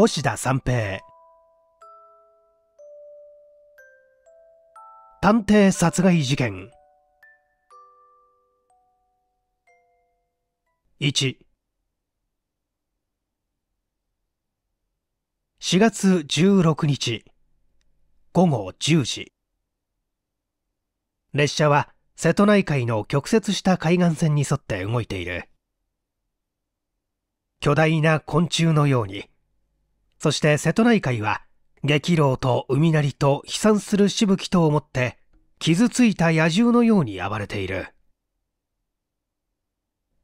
星田三平探偵殺害事件14月16日午後10時列車は瀬戸内海の曲折した海岸線に沿って動いている巨大な昆虫のようにそして瀬戸内海は、激浪と海鳴りと飛散するしぶきと思って、傷ついた野獣のように暴れている。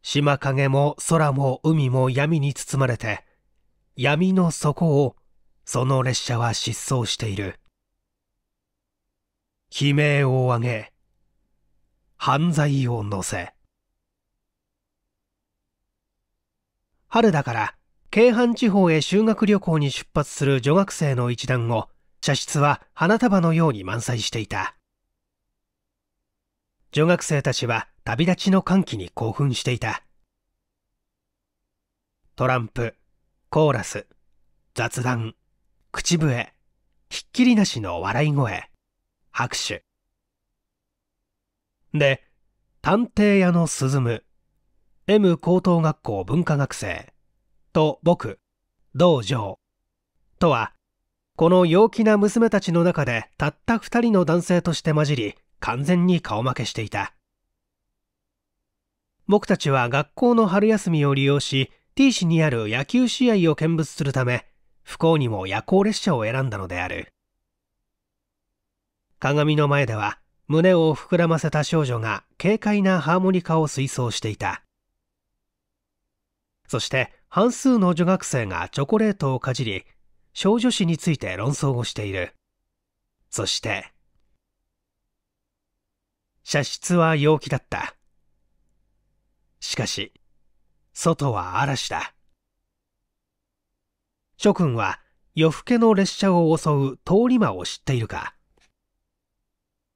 島影も空も海も闇に包まれて、闇の底を、その列車は失踪している。悲鳴を上げ、犯罪を乗せ。春だから京阪地方へ修学旅行に出発する女学生の一団を茶室は花束のように満載していた女学生たちは旅立ちの歓喜に興奮していたトランプコーラス雑談口笛ひっきりなしの笑い声拍手で探偵屋の鈴む M 高等学校文化学生と僕、道場とは、この陽気な娘たちの中でたった二人の男性として混じり、完全に顔負けしていた。僕たちは学校の春休みを利用し、T 市にある野球試合を見物するため、不幸にも夜行列車を選んだのである。鏡の前では、胸を膨らませた少女が軽快なハーモニカを吹奏していた。そして、半数の女学生がチョコレートをかじり少女誌について論争をしているそして射出は陽気だったしかし外は嵐だ諸君は夜更けの列車を襲う通り魔を知っているか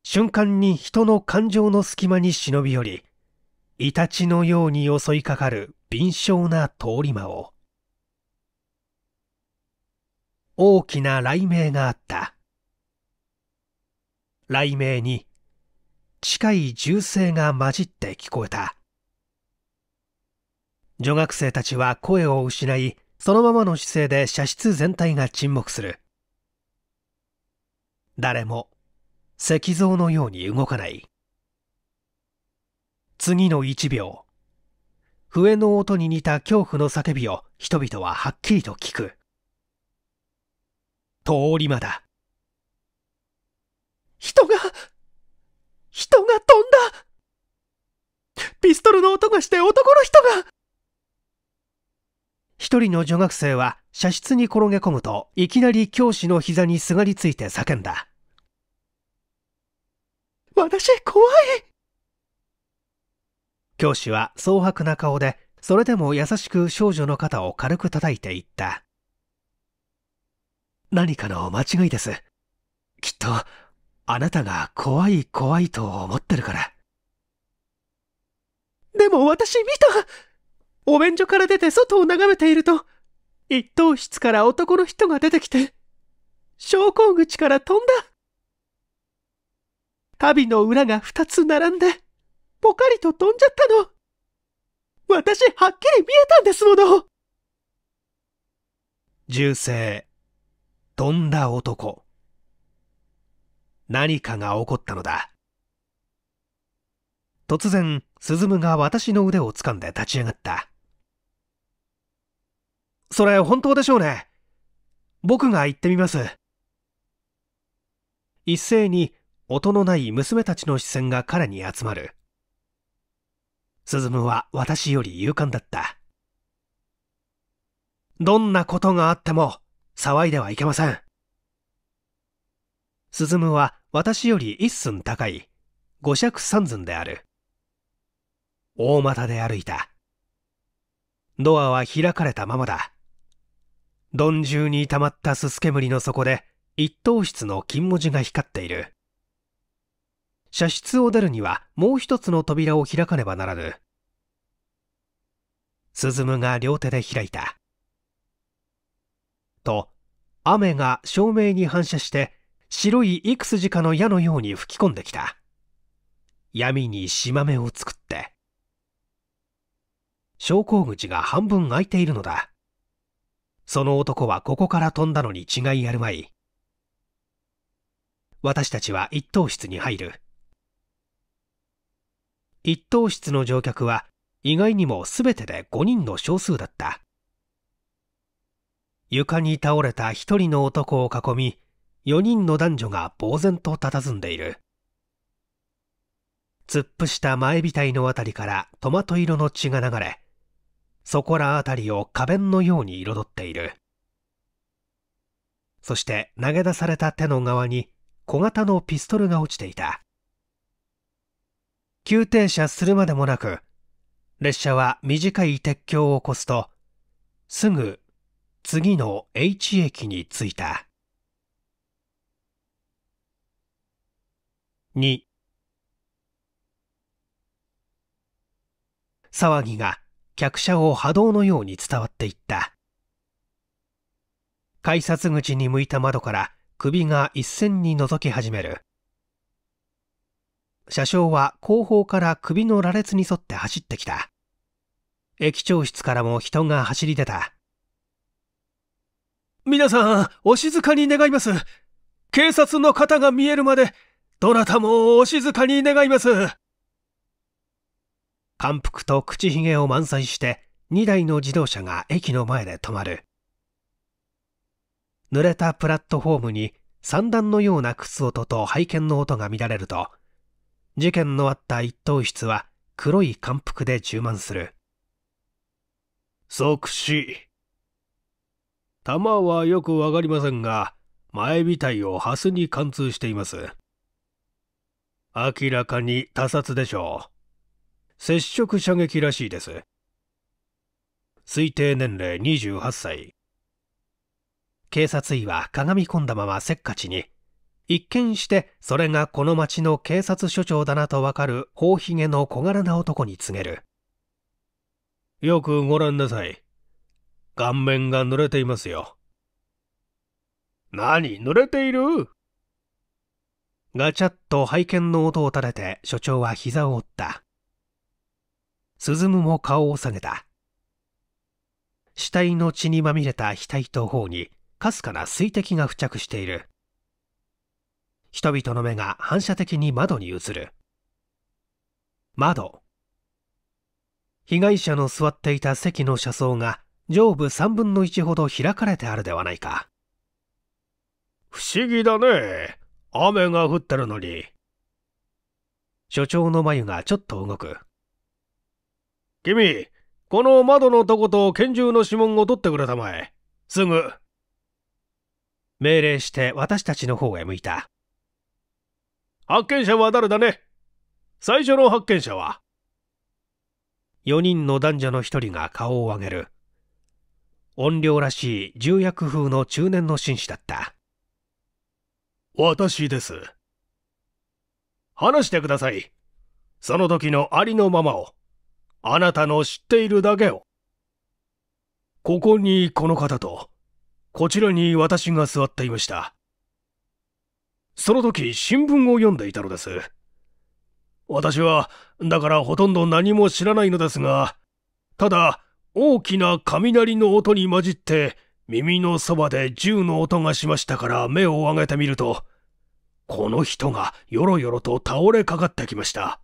瞬間に人の感情の隙間に忍び寄りイタチのように襲いかかる敏捷な通り魔を大きな雷鳴があった雷鳴に近い銃声が混じって聞こえた女学生たちは声を失いそのままの姿勢で射出全体が沈黙する誰も石像のように動かない次の一秒。笛の音に似た恐怖の叫びを人々ははっきりと聞く。通り魔だ。人が、人が飛んだピストルの音がして男の人が一人の女学生は射出に転げ込むといきなり教師の膝にすがりついて叫んだ。私怖い教師は蒼白な顔で、それでも優しく少女の肩を軽く叩いていった。何かの間違いです。きっと、あなたが怖い怖いと思ってるから。でも私見たお便所から出て外を眺めていると、一等室から男の人が出てきて、昇降口から飛んだ。足袋の裏が二つ並んで。ポカリと飛んじゃったの。私、はっきり見えたんですもの。銃声。飛んだ男。何かが起こったのだ。突然、鈴夢が私の腕を掴んで立ち上がった。それ本当でしょうね。僕が行ってみます。一斉に音のない娘たちの視線が彼に集まる。スズムは私より勇敢だった。どんなことがあっても騒いではいけません。スズムは私より一寸高い五尺三寸である。大股で歩いた。ドアは開かれたままだ。鈍重に溜まったすす煙の底で一等室の金文字が光っている。射出を出るにはもう一つの扉を開かねばならぬ。鈴むが両手で開いた。と、雨が照明に反射して白い幾筋かの矢のように吹き込んできた。闇に島目を作って。昇降口が半分開いているのだ。その男はここから飛んだのに違いあるまい。私たちは一等室に入る。一等室の乗客は意外にも全てで5人の少数だった床に倒れた1人の男を囲み4人の男女が呆然と佇んでいる突っ伏した前額のあたりからトマト色の血が流れそこらあたりを花弁のように彩っているそして投げ出された手の側に小型のピストルが落ちていた急停車するまでもなく、列車は短い鉄橋を越すと、すぐ次の H 駅に着いた。2騒ぎが客車を波動のように伝わっていった。改札口に向いた窓から首が一線に覗き始める。車掌は後方から首の羅列に沿って走ってきた。駅長室からも人が走り出た。皆さん、お静かに願います。警察の方が見えるまで、どなたもお静かに願います。感服と口ひげを満載して、2台の自動車が駅の前で止まる。濡れたプラットフォームに、三段のような靴音と拝見の音が見られると、事件のあった一等室は黒い感服で充満する即死弾はよくわかりませんが前尾体をハスに貫通しています明らかに他殺でしょう接触射撃らしいです推定年齢28歳警察医は鏡込んだまませっかちに一見してそれがこの町の警察署長だなとわかる頬ひげの小柄な男に告げるよくご覧なさい顔面が濡れていますよ何濡れているガチャッと拝見の音を立てて所長は膝を折った鈴むも顔を下げた死体の血にまみれた額と頬にかすかな水滴が付着している人々の目が反射的に窓に映る窓被害者の座っていた席の車窓が上部3分の1ほど開かれてあるではないか不思議だね雨が降ってるのに所長の眉がちょっと動く君この窓のとこと拳銃の指紋を取ってくれたまえすぐ命令して私たちの方へ向いた発見者は誰だね最初の発見者は4人の男女の1人が顔を上げる怨霊らしい重役風の中年の紳士だった私です話してくださいその時のありのままをあなたの知っているだけをここにこの方とこちらに私が座っていましたその時新聞を読んでいたのです。私は、だからほとんど何も知らないのですが、ただ、大きな雷の音に混じって、耳のそばで銃の音がしましたから目を上げてみると、この人がよろよろと倒れかかってきました。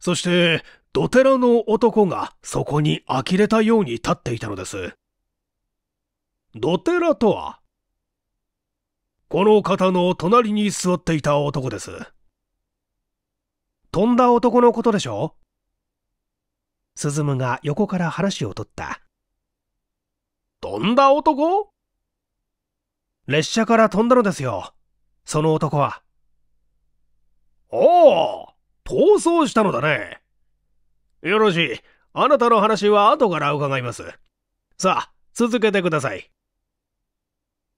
そして、ドテラの男がそこに呆れたように立っていたのです。ドテラとはこの方の隣に座っていた男です。飛んだ男のことでしょ鈴夢が横から話を取った。飛んだ男列車から飛んだのですよ。その男は。おお逃走したのだね。よろしい。あなたの話は後から伺います。さあ、続けてください。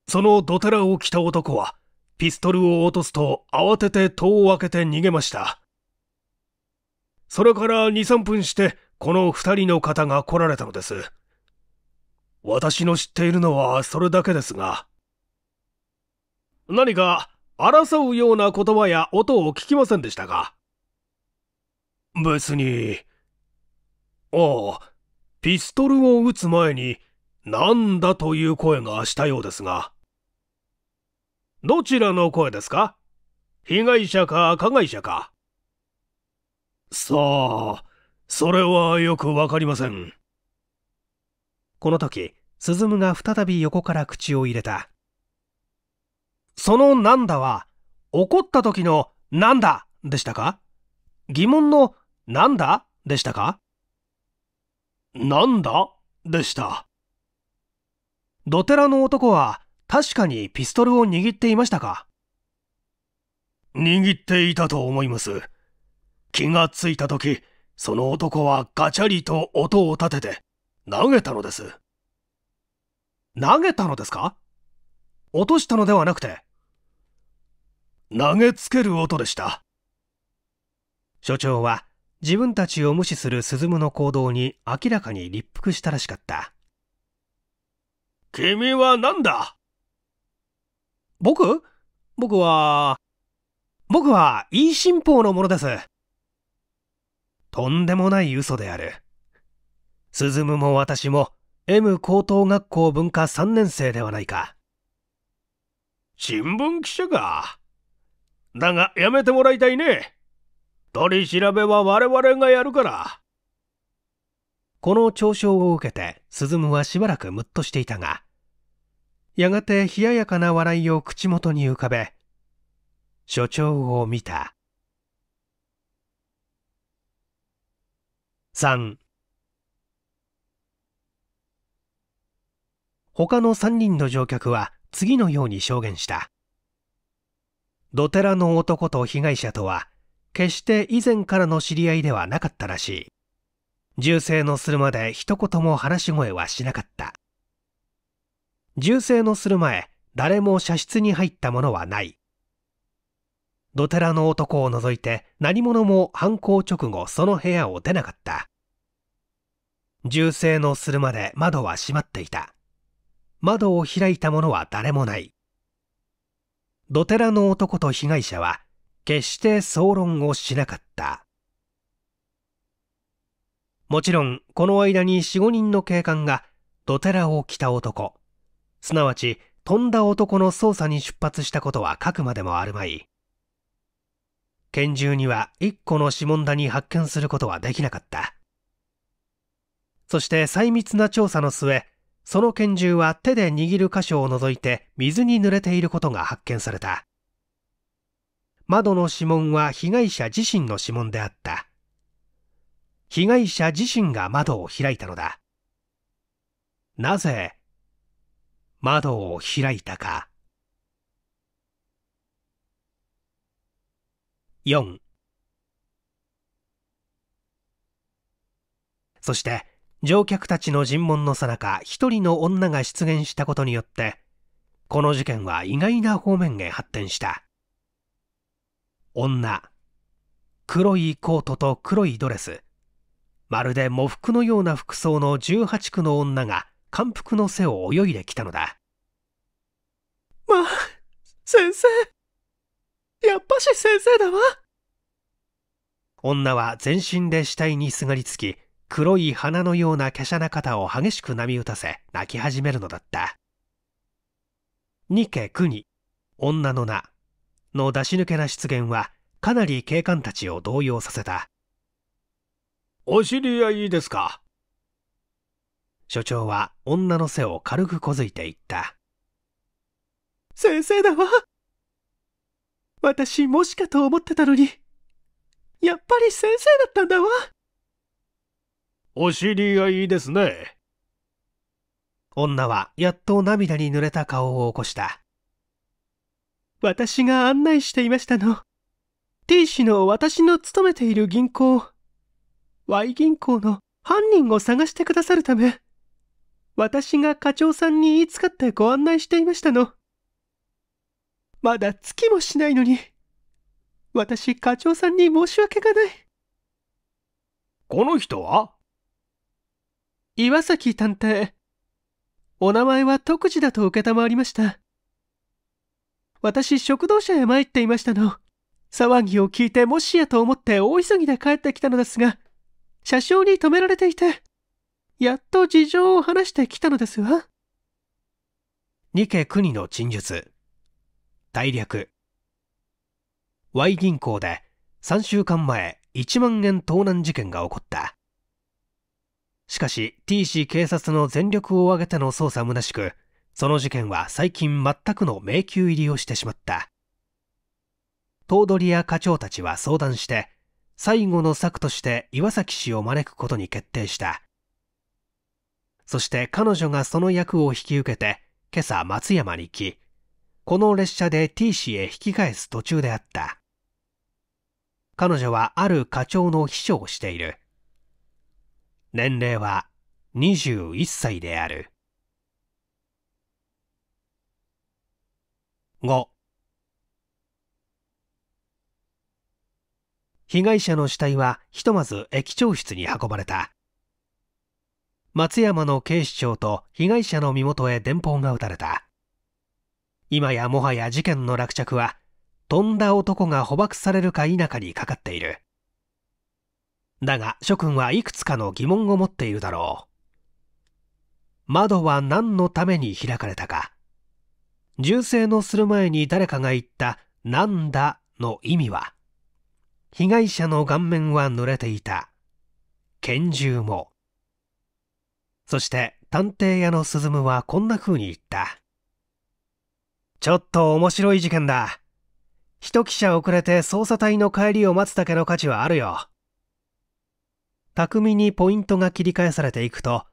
そのドテラを着た男は、ピストルを落とすと慌てて戸を開けて逃げました。それから2、3分して、この2人の方が来られたのです。私の知っているのはそれだけですが。何か争うような言葉や音を聞きませんでしたか別に。ああ、ピストルを撃つ前に、なんだという声がしたようですが。どちらの声ですか被害者か加害者か。さあ、それはよくわかりません。この時、鈴が再び横から口を入れた。そのなんだは、怒った時のなんだでしたか疑問のなんだでしたかなんだでした。ドテラの男は、確かにピストルを握っていましたか握っていたと思います。気がついたとき、その男はガチャリと音を立てて投げたのです。投げたのですか落としたのではなくて。投げつける音でした。所長は自分たちを無視する鈴の行動に明らかに立腹したらしかった。君は何だ僕僕は、僕は、いい新法のものです。とんでもない嘘である。鈴むも私も、M 高等学校文化3年生ではないか。新聞記者か。だが、やめてもらいたいね。取り調べは我々がやるから。この嘲笑を受けて、鈴むはしばらくムッとしていたが、やがて冷ややかな笑いを口元に浮かべ、所長を見た。3他の3人の乗客は次のように証言した。ドテラの男と被害者とは、決して以前からの知り合いではなかったらしい。銃声のするまで一言も話し声はしなかった。銃声のする前、誰も射室に入ったものはない。土テラの男を除いて何者も犯行直後その部屋を出なかった。銃声のするまで窓は閉まっていた。窓を開いた者は誰もない。土テラの男と被害者は決して総論をしなかった。もちろん、この間に4、5人の警官が土テラを着た男、すなわち飛んだ男の捜査に出発したことは書くまでもあるまい拳銃には1個の指紋だに発見することはできなかったそして細密な調査の末その拳銃は手で握る箇所を除いて水に濡れていることが発見された窓の指紋は被害者自身の指紋であった被害者自身が窓を開いたのだなぜ窓を開いたか四。そして乗客たちの尋問のさなか一人の女が出現したことによってこの事件は意外な方面へ発展した女黒いコートと黒いドレスまるで喪服のような服装の18区の女が感服の背を泳いできたのだ。まあ、先生。やっぱし先生だわ。女は全身で死体にすがりつき、黒い花のような華奢な肩を激しく波打たせ、泣き始めるのだった。ニケクニ、女の名の出し抜けな出現は、かなり警官たちを動揺させた。お知り合いですか所長は女の背を軽くこづいていった。先生だわ。私もしかと思ってたのに、やっぱり先生だったんだわ。お知り合いですね。女はやっと涙に濡れた顔を起こした。私が案内していましたの。T 氏の私の勤めている銀行、Y 銀行の犯人を探してくださるため。私が課長さんに言いつかってご案内していましたの。まだ月もしないのに。私、課長さんに申し訳がない。この人は岩崎探偵。お名前は特事だと承りました。私、食堂車へ参っていましたの。騒ぎを聞いてもしやと思って大急ぎで帰ってきたのですが、車掌に止められていて、やっと事情を話してきたのですわ。二家国の陳述。大略。Y 銀行で3週間前1万円盗難事件が起こった。しかし T 氏警察の全力を挙げての捜査虚しく、その事件は最近全くの迷宮入りをしてしまった。頭取や課長たちは相談して、最後の策として岩崎氏を招くことに決定した。そして彼女がその役を引き受けて、今朝松山に来、この列車で T 氏へ引き返す途中であった。彼女はある課長の秘書をしている。年齢は21歳である。5被害者の死体はひとまず駅長室に運ばれた。松山の警視庁と被害者の身元へ電報が打たれた今やもはや事件の落着は飛んだ男が捕獲されるか否かにかかっているだが諸君はいくつかの疑問を持っているだろう窓は何のために開かれたか銃声のする前に誰かが言った「なんだ」の意味は被害者の顔面は濡れていた拳銃もそして探偵屋の鈴ムはこんな風に言った。ちょっと面白い事件だ。一記者遅れて捜査隊の帰りを待つだけの価値はあるよ。巧みにポイントが切り返されていくと、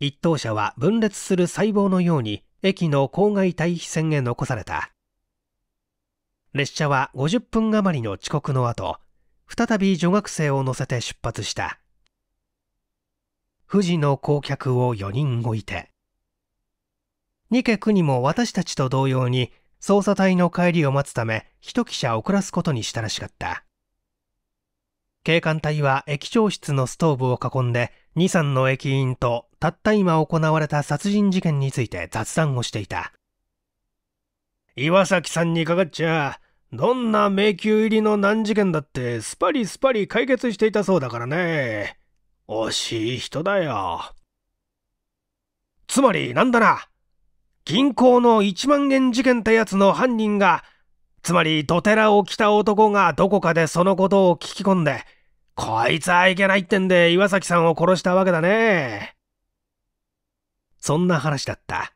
一等車は分裂する細胞のように駅の郊外退避線へ残された。列車は50分余りの遅刻の後、再び女学生を乗せて出発した。富士の降客を4人置いて二家クにも私たちと同様に捜査隊の帰りを待つため一記者遅らすことにしたらしかった警官隊は駅長室のストーブを囲んで二三の駅員とたった今行われた殺人事件について雑談をしていた岩崎さんにかかっちゃどんな迷宮入りの難事件だってスパリスパリ解決していたそうだからね惜しい人だよ。つまりなんだな。銀行の1万円事件ってやつの犯人が、つまり土寺を着た男がどこかでそのことを聞き込んで、こいつはいけないってんで岩崎さんを殺したわけだね。そんな話だった。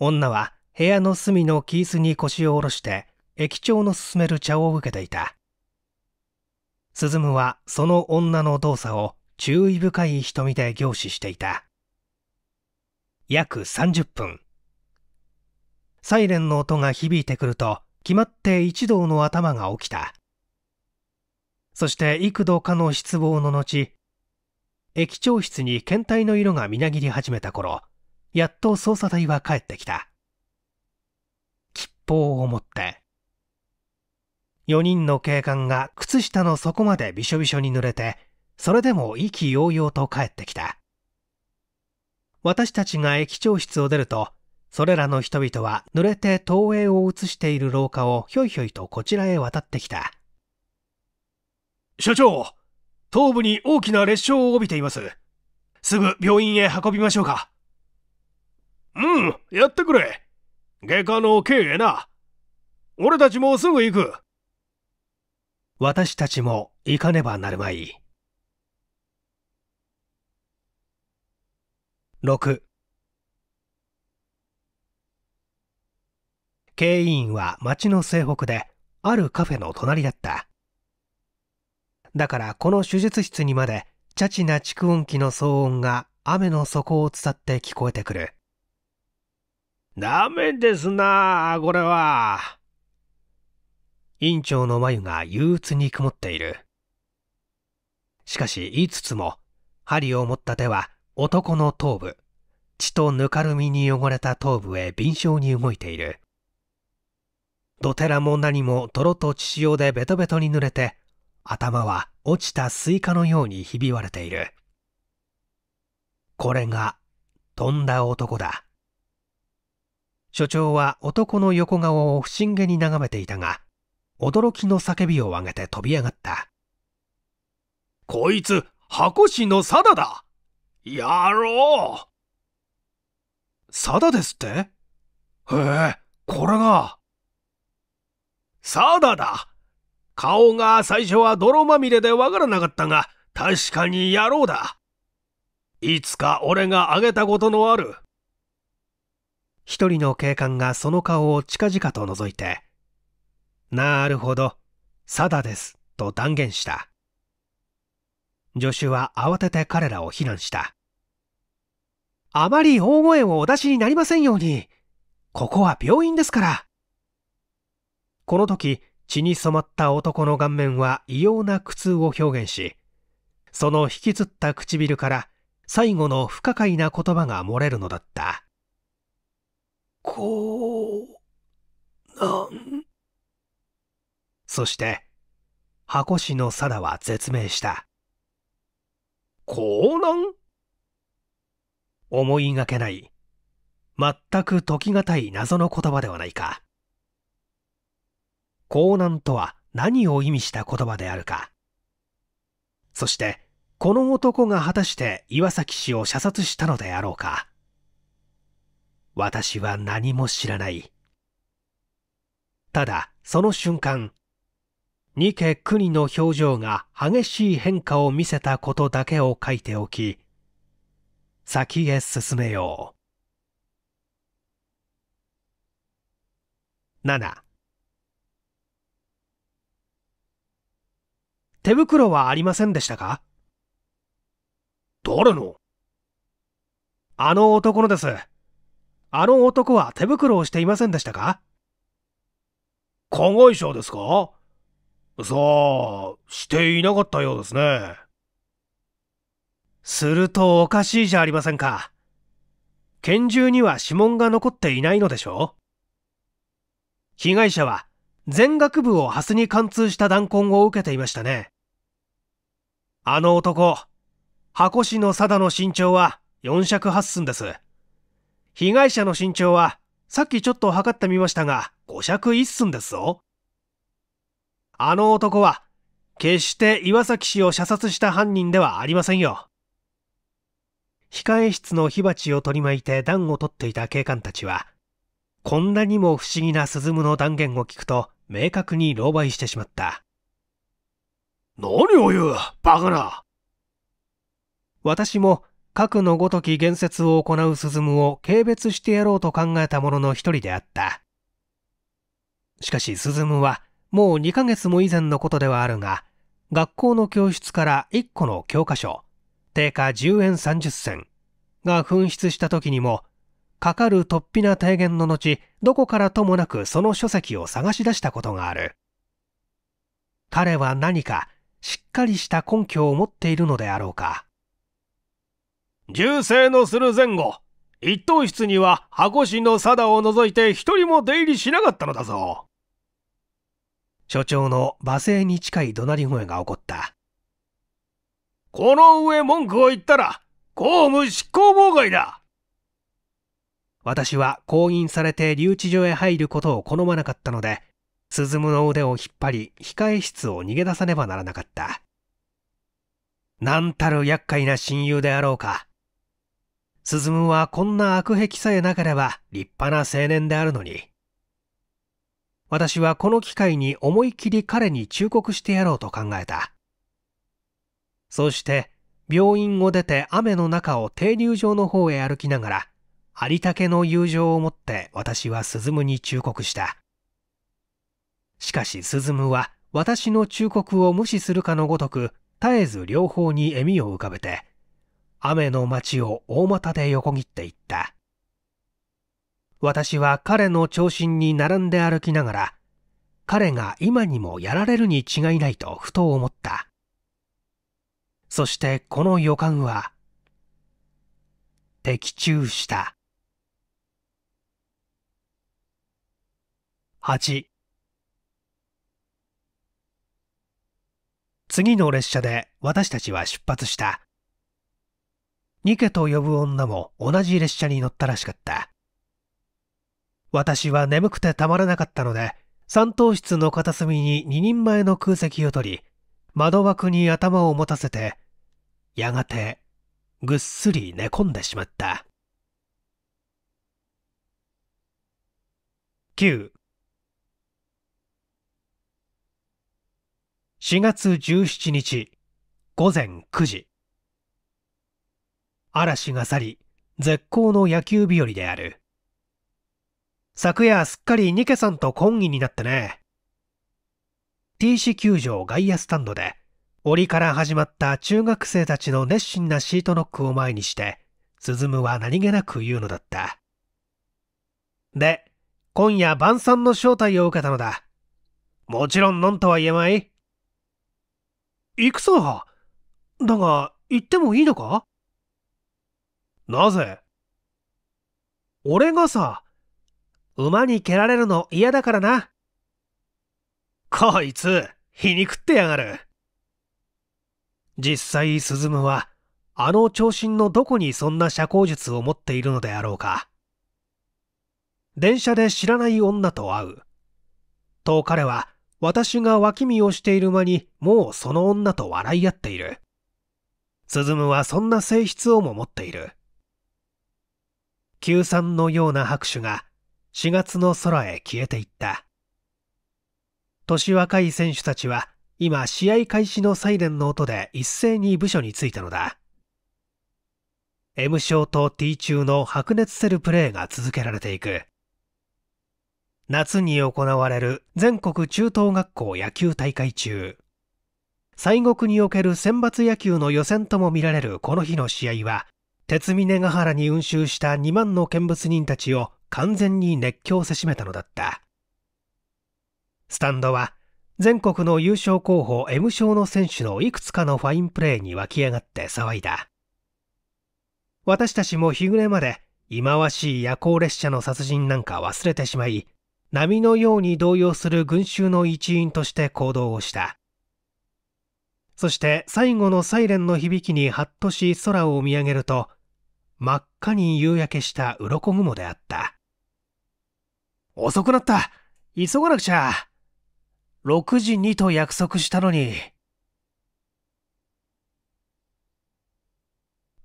女は部屋の隅のキースに腰を下ろして、駅長の勧める茶を受けていた。鈴むはその女の動作を注意深い瞳で凝視していた。約30分。サイレンの音が響いてくると、決まって一同の頭が起きた。そして幾度かの失望の後、駅長室に検体の色がみなぎり始めた頃、やっと捜査隊は帰ってきた。吉報を持って。4人の警官が靴下の底までびしょびしょに濡れて、それでも意気揚々と帰ってきた。私たちが駅長室を出ると、それらの人々は濡れて東映を映している廊下をひょいひょいとこちらへ渡ってきた。所長、頭部に大きな裂傷を帯びています。すぐ病院へ運びましょうか。うん、やってくれ。外科の経営な。俺たちもすぐ行く。私たちも行かねばなるまい。6経営員は町の西北であるカフェの隣だっただからこの手術室にまでチャチな蓄音機の騒音が雨の底を伝って聞こえてくるダメですなこれは院長の眉が憂鬱に曇っている。しかし言いつつも、針を持った手は男の頭部、血とぬかるみに汚れた頭部へ敏捷に動いている。どてらも何も泥と血潮でベトベトに濡れて、頭は落ちたスイカのようにひび割れている。これが、飛んだ男だ。所長は男の横顔を不審げに眺めていたが、驚きの叫びを上げて飛び上がった。こいつ、箱師のサダだやろうサダですってへえ、これが。サダだ顔が最初は泥まみれでわからなかったが、確かに野郎だ。いつか俺があげたことのある。一人の警官がその顔を近々と覗いて、なるほど、サダです、と断言した。助手は慌てて彼らを非難した。あまり大声をお出しになりませんように。ここは病院ですから。この時、血に染まった男の顔面は異様な苦痛を表現し、その引きつった唇から最後の不可解な言葉が漏れるのだった。こう、なんそして箱市のサラは絶命した江南思いがけない全く解き難い謎の言葉ではないか江南とは何を意味した言葉であるかそしてこの男が果たして岩崎氏を射殺したのであろうか私は何も知らないただその瞬間二家国の表情が激しい変化を見せたことだけを書いておき、先へ進めよう。7手袋はありませんでしたか誰のあの男のです。あの男は手袋をしていませんでしたか加害者ですかさあ、していなかったようですね。するとおかしいじゃありませんか。拳銃には指紋が残っていないのでしょう被害者は全学部をハスに貫通した弾痕を受けていましたね。あの男、箱氏の定の身長は4尺8寸です。被害者の身長はさっきちょっと測ってみましたが5尺1寸ですぞ。あの男は、決して岩崎氏を射殺した犯人ではありませんよ。控え室の火鉢を取り巻いて暖を取っていた警官たちは、こんなにも不思議な鈴の断言を聞くと、明確に狼狽してしまった。何を言う、バカな私も、核のごとき言説を行う鈴を軽蔑してやろうと考えたものの一人であった。しかし鈴は、もう2ヶ月も以前のことではあるが、学校の教室から1個の教科書、定価10円30銭が紛失した時にも、かかる突飛な提言の後、どこからともなくその書籍を探し出したことがある。彼は何かしっかりした根拠を持っているのであろうか。銃声のする前後、一等室には箱師の貞を除いて一人も出入りしなかったのだぞ。所長の罵声に近い怒鳴り声が起こった。この上文句を言ったら、公務執行妨害だ私は拘印されて留置所へ入ることを好まなかったので、鈴むの腕を引っ張り、控え室を逃げ出さねばならなかった。なんたる厄介な親友であろうか。鈴むはこんな悪癖さえなければ立派な青年であるのに。私はこの機会に思い切り彼に忠告してやろうと考えた。そして、病院を出て雨の中を停留場の方へ歩きながら、ありたけの友情を持って私は鈴ズに忠告した。しかし鈴ズは私の忠告を無視するかのごとく、絶えず両方に笑みを浮かべて、雨の街を大股で横切っていった。私は彼の長身に並んで歩きながら、彼が今にもやられるに違いないとふと思った。そしてこの予感は、的中した。八。次の列車で私たちは出発した。ニケと呼ぶ女も同じ列車に乗ったらしかった。私は眠くてたまらなかったので、三等室の片隅に二人前の空席を取り、窓枠に頭を持たせて、やがてぐっすり寝込んでしまった。9 4月17日午前9時嵐が去り絶好の野球日和である昨夜すっかりニケさんと懇意になってね。TC 球場外野スタンドで、折から始まった中学生たちの熱心なシートノックを前にして、鈴ムは何気なく言うのだった。で、今夜晩餐の招待を受けたのだ。もちろん何とは言えまい行くさ。だが、行ってもいいのかなぜ俺がさ、馬に蹴られるの嫌だからな。こいつ、皮肉ってやがる。実際、スズムは、あの長身のどこにそんな社交術を持っているのであろうか。電車で知らない女と会う。と彼は、私が脇見をしている間に、もうその女と笑い合っている。スズムはそんな性質をも持っている。Q さんのような拍手が4月の空へ消えていった。年若い選手たちは今試合開始のサイレンの音で一斉に部署に着いたのだ。M 賞と T 中の白熱せるプレーが続けられていく。夏に行われる全国中等学校野球大会中、西国における選抜野球の予選とも見られるこの日の試合は、鉄峰ヶ原に運集した2万の見物人たちを完全に熱狂せしめたのだったスタンドは全国の優勝候補 M 賞の選手のいくつかのファインプレーに湧き上がって騒いだ私たちも日暮れまで忌まわしい夜行列車の殺人なんか忘れてしまい波のように動揺する群衆の一員として行動をしたそして最後のサイレンの響きにハッとし空を見上げると真っ赤に夕焼けした鱗雲であった遅くなった。急がなくちゃ。6時にと約束したのに。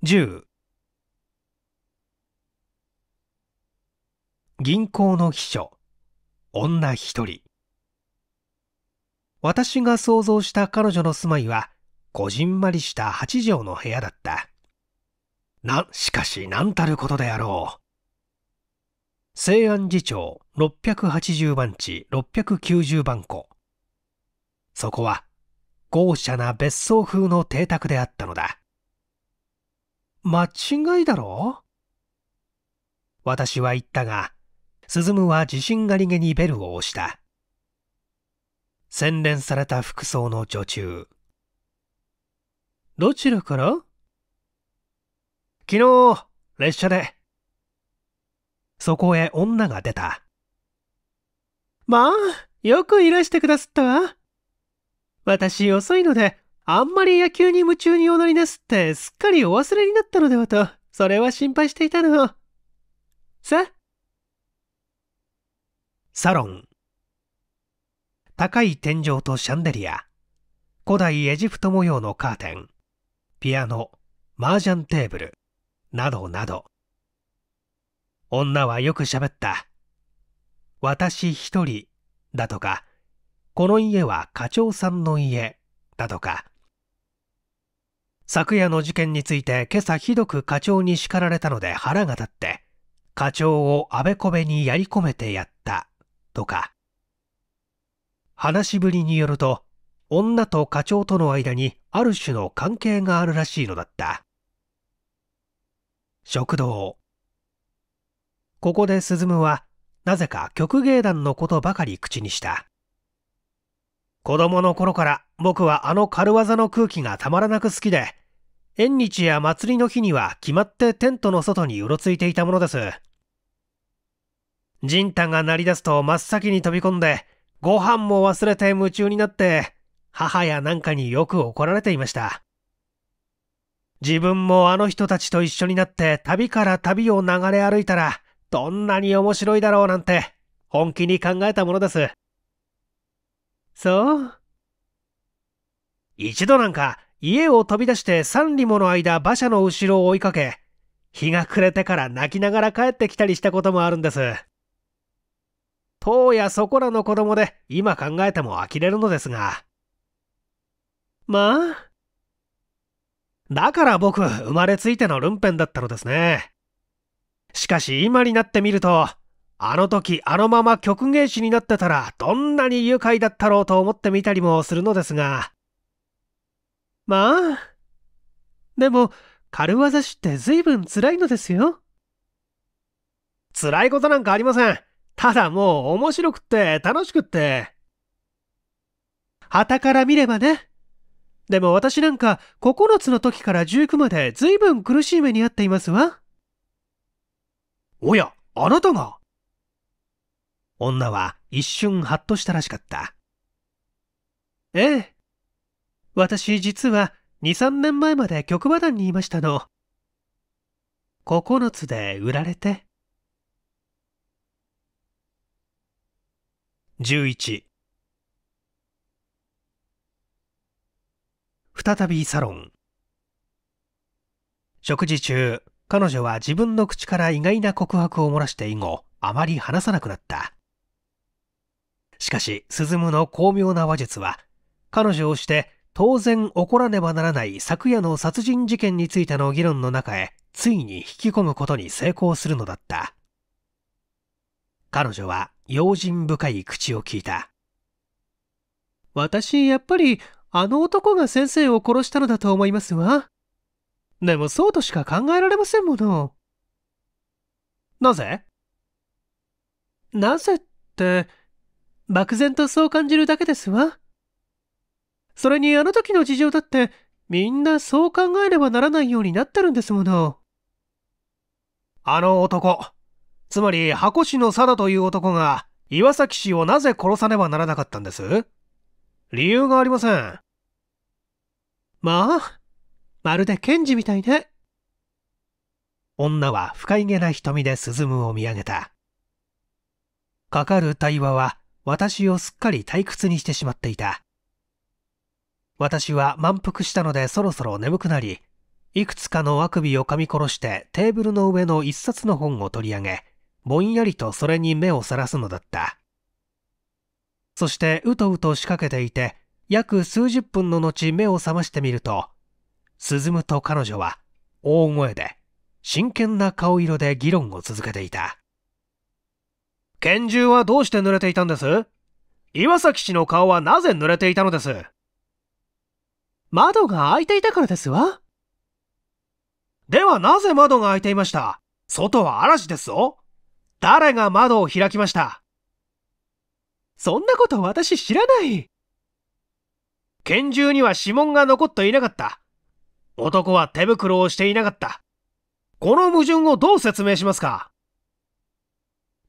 10銀行の秘書女一人私が想像した彼女の住まいはこじんまりした8畳の部屋だったなしかし何たることであろう西安寺町680番地690番戸そこは豪奢な別荘風の邸宅であったのだ間違いだろ私は言ったが鈴は自信ありげにベルを押した洗練された服装の女中どちらから昨日列車でそこへ女が出た。まあ、よくいらしてくださったわ。私遅いので、あんまり野球に夢中におなりなすってすっかりお忘れになったのではと、それは心配していたの。さサロン高い天井とシャンデリア古代エジプト模様のカーテンピアノ麻雀テーブルなどなど女はよく喋った。私一人だとか、この家は課長さんの家だとか。昨夜の事件について今朝ひどく課長に叱られたので腹が立って、課長をあべこべにやり込めてやったとか。話しぶりによると、女と課長との間にある種の関係があるらしいのだった。食堂、ここで鈴夢はなぜか曲芸団のことばかり口にした子供の頃から僕はあの軽業の空気がたまらなく好きで縁日や祭りの日には決まってテントの外にうろついていたものですジンが鳴り出すと真っ先に飛び込んでご飯も忘れて夢中になって母やなんかによく怒られていました自分もあの人たちと一緒になって旅から旅を流れ歩いたらどんなに面白いだろうなんて、本気に考えたものです。そう一度なんか、家を飛び出して三里もの間馬車の後ろを追いかけ、日が暮れてから泣きながら帰ってきたりしたこともあるんです。当やそこらの子供で今考えても呆れるのですが。まあだから僕、生まれついてのルンペンだったのですね。しかし今になってみると、あの時あのまま曲芸師になってたらどんなに愉快だったろうと思ってみたりもするのですが。まあ。でも、軽業師って随分辛いのですよ。辛いことなんかありません。ただもう面白くって楽しくって。旗から見ればね。でも私なんか9つの時から19まで随分苦しい目に遭っていますわ。おや、あなたが女は一瞬ハッとしたらしかった。ええ。私実は2、3年前まで局場団にいましたの。9つで売られて。11再びサロン食事中彼女は自分の口から意外な告白を漏らして以後、あまり話さなくなった。しかし、鈴夢の巧妙な話術は、彼女をして当然怒らねばならない昨夜の殺人事件についての議論の中へ、ついに引き込むことに成功するのだった。彼女は用心深い口を聞いた。私、やっぱり、あの男が先生を殺したのだと思いますわ。でもそうとしか考えられませんもの。なぜなぜって、漠然とそう感じるだけですわ。それにあの時の事情だって、みんなそう考えればならないようになってるんですもの。あの男、つまり箱氏の貞という男が、岩崎氏をなぜ殺さねばならなかったんです理由がありません。まあ、まるで検事みたいね。女は不快げな瞳で鈴むを見上げた。かかる対話は私をすっかり退屈にしてしまっていた。私は満腹したのでそろそろ眠くなり、いくつかのあくびを噛み殺してテーブルの上の一冊の本を取り上げ、ぼんやりとそれに目をさらすのだった。そしてうとうと仕掛けていて、約数十分の後目を覚ましてみると、むと彼女は大声で真剣な顔色で議論を続けていた拳銃はどうして濡れていたんです岩崎氏の顔はなぜ濡れていたのです窓が開いていたからですわではなぜ窓が開いていました外は嵐ですぞ誰が窓を開きましたそんなこと私知らない拳銃には指紋が残っていなかった男は手袋をしていなかった。この矛盾をどう説明しますか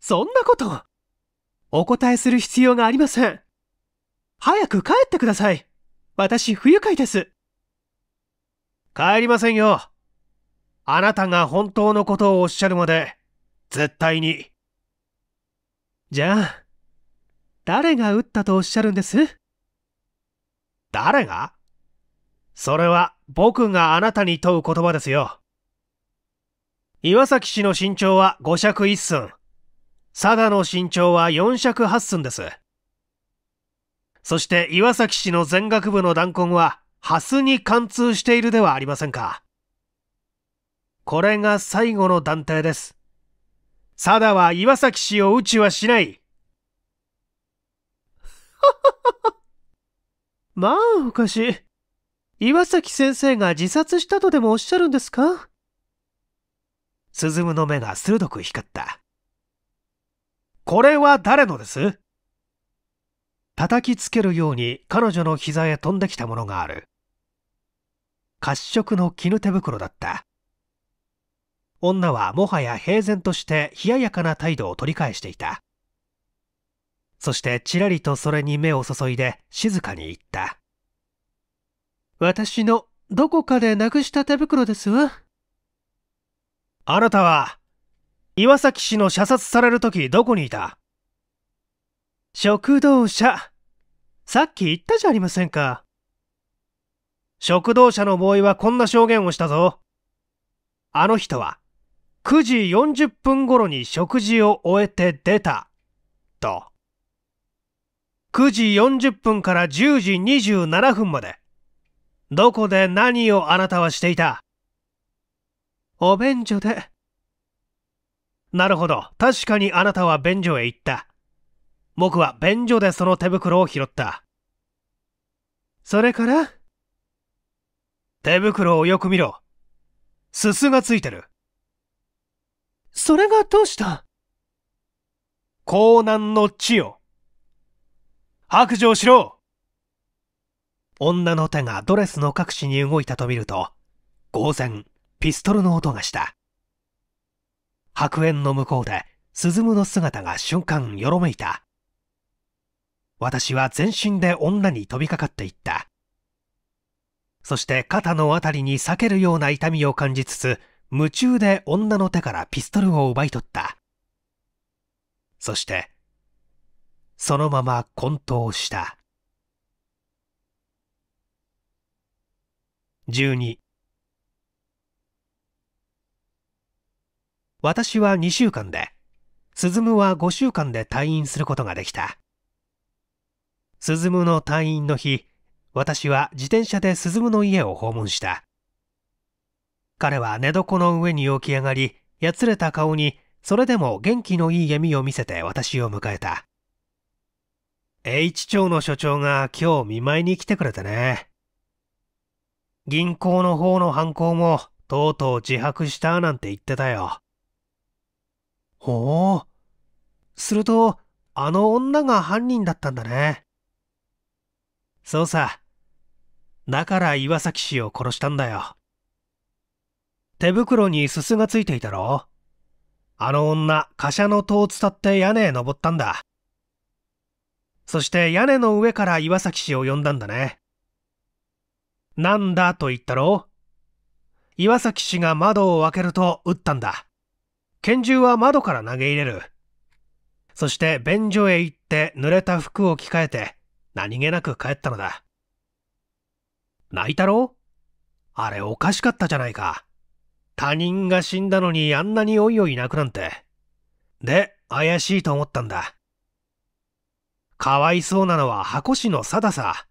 そんなこと、お答えする必要がありません。早く帰ってください。私、不愉快です。帰りませんよ。あなたが本当のことをおっしゃるまで、絶対に。じゃあ、誰が撃ったとおっしゃるんです誰がそれは僕があなたに問う言葉ですよ。岩崎氏の身長は5尺1寸。佐田の身長は4尺8寸です。そして岩崎氏の全学部の弾痕は、ハスに貫通しているではありませんか。これが最後の断定です。佐田は岩崎氏を撃ちはしない。まあ、おかしい。岩崎先生が自殺したとでもおっしゃるんですか鈴夢の目が鋭く光った。これは誰のです叩きつけるように彼女の膝へ飛んできたものがある。褐色の絹手袋だった。女はもはや平然として冷ややかな態度を取り返していた。そしてちらりとそれに目を注いで静かに言った。私のどこかでなくした手袋ですわ。あなたは、岩崎氏の射殺される時どこにいた食堂車。さっき言ったじゃありませんか。食堂車のボーイはこんな証言をしたぞ。あの人は、9時40分頃に食事を終えて出た、と。9時40分から10時27分まで。どこで何をあなたはしていたお便所で。なるほど。確かにあなたは便所へ行った。僕は便所でその手袋を拾った。それから手袋をよく見ろ。すすがついてる。それがどうした江南の地よ。白状しろ女の手がドレスの隠しに動いたと見ると、偶然、ピストルの音がした。白煙の向こうで、鈴むの姿が瞬間よろめいた。私は全身で女に飛びかかっていった。そして肩の辺りに裂けるような痛みを感じつつ、夢中で女の手からピストルを奪い取った。そして、そのまま混沌した。12私は2週間で、鈴ムは5週間で退院することができた。鈴むの退院の日、私は自転車で鈴むの家を訪問した。彼は寝床の上に起き上がり、やつれた顔に、それでも元気のいい闇を見せて私を迎えた。H 町の所長が今日見舞いに来てくれてね。銀行の方の犯行もとうとう自白したなんて言ってたよ。ほう。すると、あの女が犯人だったんだね。そうさ。だから岩崎氏を殺したんだよ。手袋にすすがついていたろあの女、貨車の戸を伝って屋根へ登ったんだ。そして屋根の上から岩崎氏を呼んだんだね。なんだと言ったろう岩崎氏が窓を開けると撃ったんだ。拳銃は窓から投げ入れる。そして便所へ行って濡れた服を着替えて何気なく帰ったのだ。泣いたろあれおかしかったじゃないか。他人が死んだのにあんなにおいおい泣くなんて。で、怪しいと思ったんだ。かわいそうなのは箱氏の定さ。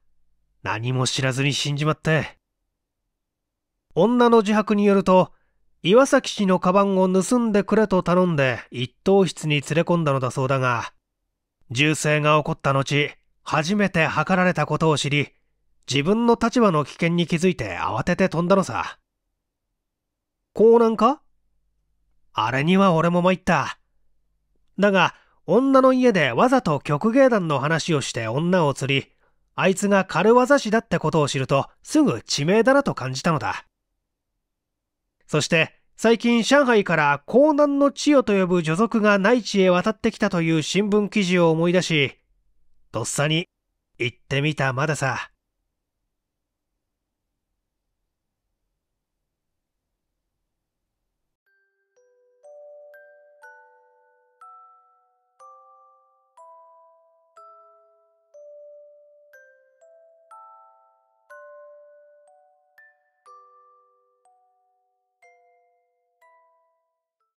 何も知らずに死んじまって。女の自白によると、岩崎氏のカバンを盗んでくれと頼んで一等室に連れ込んだのだそうだが、銃声が起こった後、初めて測られたことを知り、自分の立場の危険に気づいて慌てて飛んだのさ。こうなんかあれには俺も参った。だが、女の家でわざと曲芸団の話をして女を釣り、あいつが軽業師だってことを知るとすぐ地名だなと感じたのだ。そして最近上海から江南の千代と呼ぶ女族が内地へ渡ってきたという新聞記事を思い出し、とっさに行ってみたまださ。